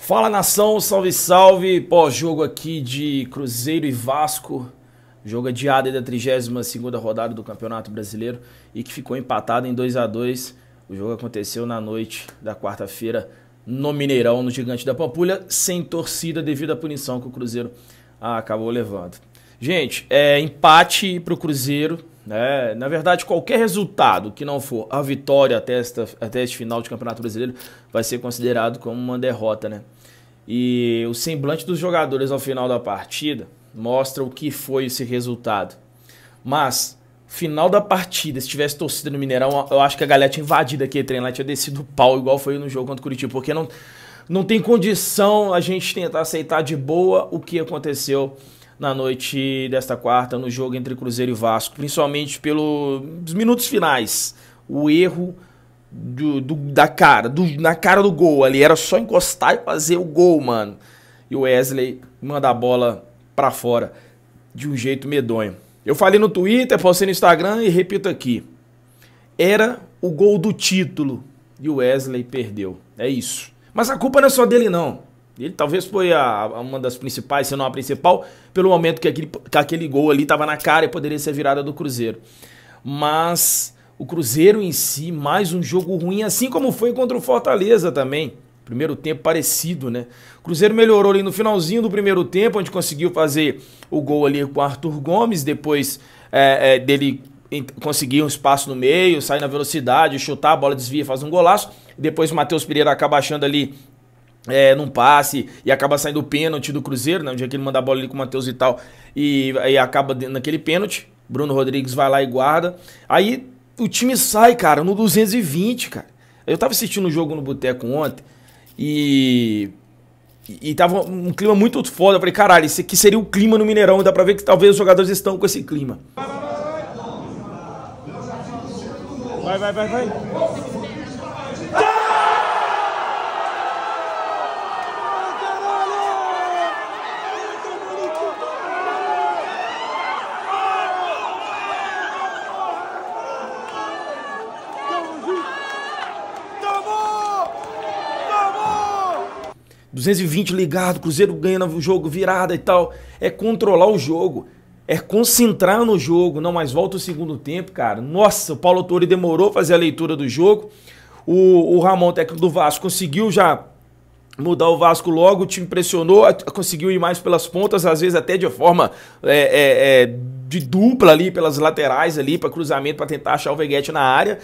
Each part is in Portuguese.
Fala nação, salve salve! Pós-jogo aqui de Cruzeiro e Vasco, jogo adiado da 32ª rodada do Campeonato Brasileiro e que ficou empatado em 2 a 2 O jogo aconteceu na noite da quarta-feira no Mineirão, no Gigante da Pampulha, sem torcida devido à punição que o Cruzeiro acabou levando. Gente, é empate pro Cruzeiro, né? Na verdade, qualquer resultado que não for a vitória até, esta, até este final de Campeonato Brasileiro vai ser considerado como uma derrota. Né? E o semblante dos jogadores ao final da partida mostra o que foi esse resultado. Mas, final da partida, se tivesse torcida no Mineirão, eu acho que a galera tinha invadido aquele trem lá, tinha descido o pau, igual foi no jogo contra o Curitiba, porque não, não tem condição a gente tentar aceitar de boa o que aconteceu na noite desta quarta no jogo entre Cruzeiro e Vasco, principalmente pelos minutos finais. O erro do, do, da cara, do, na cara do gol ali, era só encostar e fazer o gol, mano. E o Wesley manda a bola para fora de um jeito medonho. Eu falei no Twitter, postei no Instagram e repito aqui. Era o gol do título e o Wesley perdeu. É isso. Mas a culpa não é só dele não. Ele talvez foi a, a uma das principais, se não a principal, pelo momento que aquele, que aquele gol ali estava na cara e poderia ser virada do Cruzeiro. Mas o Cruzeiro em si, mais um jogo ruim, assim como foi contra o Fortaleza também. Primeiro tempo parecido, né? O Cruzeiro melhorou ali no finalzinho do primeiro tempo, onde conseguiu fazer o gol ali com o Arthur Gomes, depois é, é, dele conseguir um espaço no meio, sair na velocidade, chutar, a bola desvia, faz um golaço. Depois o Matheus Pereira acaba achando ali é, num passe e acaba saindo o pênalti do Cruzeiro, né? Um dia que ele manda a bola ali com o Matheus e tal, e, e acaba naquele pênalti. Bruno Rodrigues vai lá e guarda. Aí o time sai, cara, no 220, cara. Eu tava assistindo o um jogo no Boteco ontem e. E tava um clima muito foda. Eu falei, caralho, esse aqui seria o clima no Mineirão. Dá pra ver que talvez os jogadores estão com esse clima. Vai, vai, vai, vai. 220 ligado, Cruzeiro ganhando o jogo, virada e tal. É controlar o jogo. É concentrar no jogo. Não, mas volta o segundo tempo, cara. Nossa, o Paulo Torre demorou a fazer a leitura do jogo. O, o Ramon, técnico do Vasco, conseguiu já mudar o Vasco logo, o time impressionou, conseguiu ir mais pelas pontas, às vezes até de forma é, é, é, de dupla ali, pelas laterais ali, para cruzamento, para tentar achar o Veguete na área.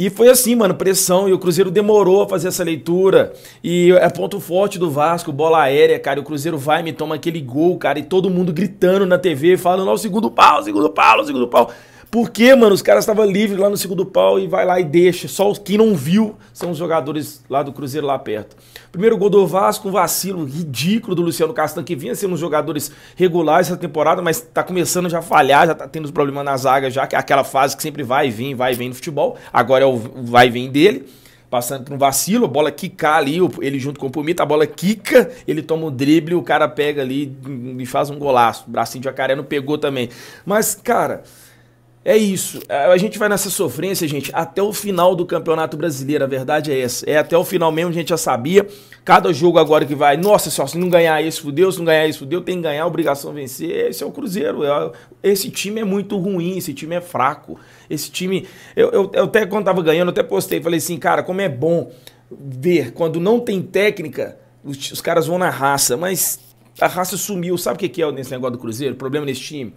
E foi assim, mano, pressão. E o Cruzeiro demorou a fazer essa leitura. E é ponto forte do Vasco, bola aérea, cara. E o Cruzeiro vai me toma aquele gol, cara. E todo mundo gritando na TV, falando: ó, o segundo pau, o segundo pau, o segundo pau. Porque, mano, os caras estavam livres lá no segundo pau e vai lá e deixa. Só os, quem não viu são os jogadores lá do Cruzeiro lá perto. Primeiro gol do Vasco, um vacilo ridículo do Luciano Castan, que vinha sendo um dos jogadores regulares essa temporada, mas tá começando já a falhar, já tá tendo os problemas na zaga já, que é aquela fase que sempre vai e vem, vai e vem no futebol. Agora é o vai e vem dele passando por um vacilo, a bola quicar ali, ele junto com o Pumita, a bola quica, ele toma o drible, o cara pega ali e faz um golaço. O bracinho de jacaré não pegou também. Mas, cara, é isso. A gente vai nessa sofrência, gente, até o final do Campeonato Brasileiro. A verdade é essa. É até o final mesmo, a gente já sabia. Cada jogo agora que vai, nossa senhora, se não ganhar isso, fudeu. Se não ganhar isso, fudeu. Tem que ganhar, obrigação é vencer. Esse é o Cruzeiro. É esse time é muito ruim, esse time é fraco. Esse time. Eu, eu, eu até quando tava ganhando, eu até postei. Falei assim, cara, como é bom ver quando não tem técnica, os, os caras vão na raça. Mas a raça sumiu. Sabe o que é nesse negócio do Cruzeiro? O problema nesse time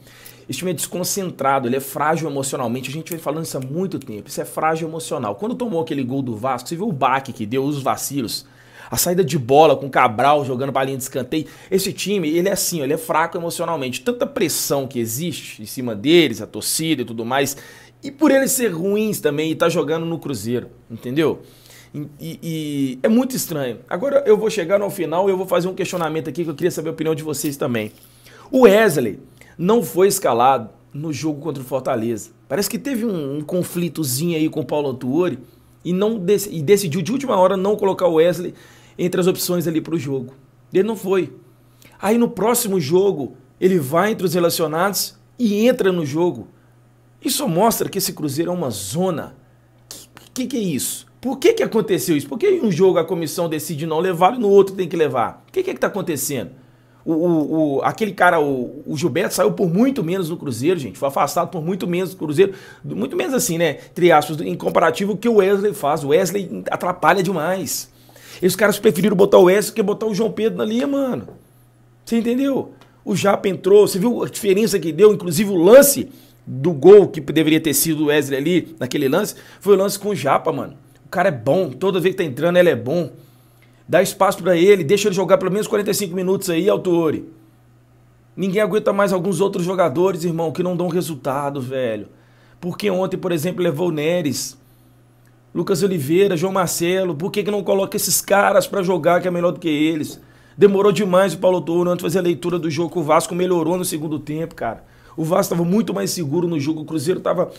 esse time é desconcentrado, ele é frágil emocionalmente. A gente vem falando isso há muito tempo. Isso é frágil emocional. Quando tomou aquele gol do Vasco, você viu o baque que deu, os vacilos. A saída de bola com o Cabral jogando balinha de escanteio. Esse time, ele é assim, ele é fraco emocionalmente. Tanta pressão que existe em cima deles, a torcida e tudo mais. E por eles ser ruins também e tá jogando no Cruzeiro, entendeu? E, e, é muito estranho. Agora eu vou chegar no final e eu vou fazer um questionamento aqui que eu queria saber a opinião de vocês também. O Wesley não foi escalado no jogo contra o Fortaleza. Parece que teve um, um conflitozinho aí com o Paulo Antuori e, não dec e decidiu de última hora não colocar o Wesley entre as opções ali para o jogo. Ele não foi. Aí no próximo jogo, ele vai entre os relacionados e entra no jogo. Isso mostra que esse Cruzeiro é uma zona. O que, que, que, é isso? Por que, que aconteceu isso? Por que em um jogo a comissão decide não levar e no outro tem que levar? O que, que é que está acontecendo? O, o, o, aquele cara, o, o Gilberto, saiu por muito menos no Cruzeiro, gente. Foi afastado por muito menos do Cruzeiro. Muito menos assim, né? Entre aspas, em comparativo que o Wesley faz. O Wesley atrapalha demais. Esses caras preferiram botar o Wesley que botar o João Pedro ali, mano. Você entendeu? O Japa entrou, você viu a diferença que deu, inclusive o lance do gol que deveria ter sido o Wesley ali, naquele lance, foi o lance com o Japa, mano. O cara é bom, toda vez que tá entrando ele é bom. Dá espaço para ele, deixa ele jogar pelo menos 45 minutos aí, Autori. Ninguém aguenta mais alguns outros jogadores, irmão, que não dão resultado, velho. Porque ontem, por exemplo, levou o Neres, Lucas Oliveira, João Marcelo. Por que, que não coloca esses caras para jogar que é melhor do que eles? Demorou demais o Paulo Toro antes de fazer a leitura do jogo. O Vasco melhorou no segundo tempo, cara. O Vasco estava muito mais seguro no jogo. O Cruzeiro estava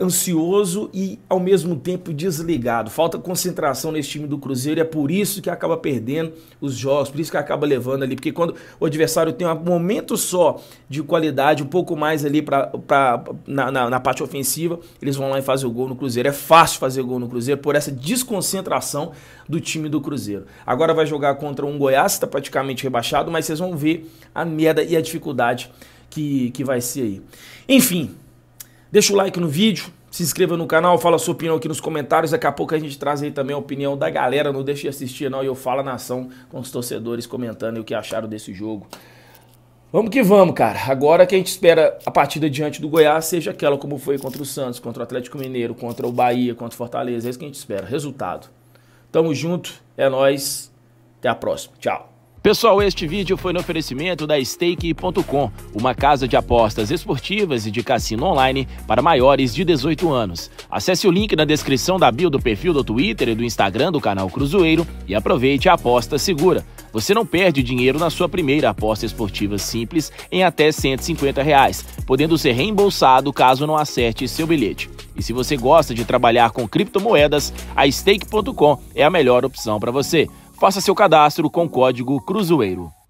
ansioso e ao mesmo tempo desligado. Falta concentração nesse time do Cruzeiro, é por isso que acaba perdendo os jogos, por isso que acaba levando ali, porque quando o adversário tem um momento só de qualidade, um pouco mais ali pra, pra, na, na, na parte ofensiva, eles vão lá e fazem o gol no Cruzeiro. É fácil fazer gol no Cruzeiro por essa desconcentração do time do Cruzeiro. Agora vai jogar contra um Goiás, está praticamente rebaixado, mas vocês vão ver a merda e a dificuldade que, que vai ser aí. Enfim, Deixa o like no vídeo, se inscreva no canal, fala sua opinião aqui nos comentários. Daqui a pouco a gente traz aí também a opinião da galera. Não deixe de assistir, não. E eu falo na ação com os torcedores comentando o que acharam desse jogo. Vamos que vamos, cara. Agora que a gente espera a partida diante do Goiás seja aquela como foi contra o Santos, contra o Atlético Mineiro, contra o Bahia, contra o Fortaleza. É isso que a gente espera. Resultado. Tamo junto. É nós. Até a próxima. Tchau. Pessoal, este vídeo foi no oferecimento da Stake.com, uma casa de apostas esportivas e de cassino online para maiores de 18 anos. Acesse o link na descrição da bio do perfil do Twitter e do Instagram do canal Cruzeiro e aproveite a aposta segura. Você não perde dinheiro na sua primeira aposta esportiva simples em até 150 reais, podendo ser reembolsado caso não acerte seu bilhete. E se você gosta de trabalhar com criptomoedas, a Stake.com é a melhor opção para você. Faça seu cadastro com código Cruzoeiro.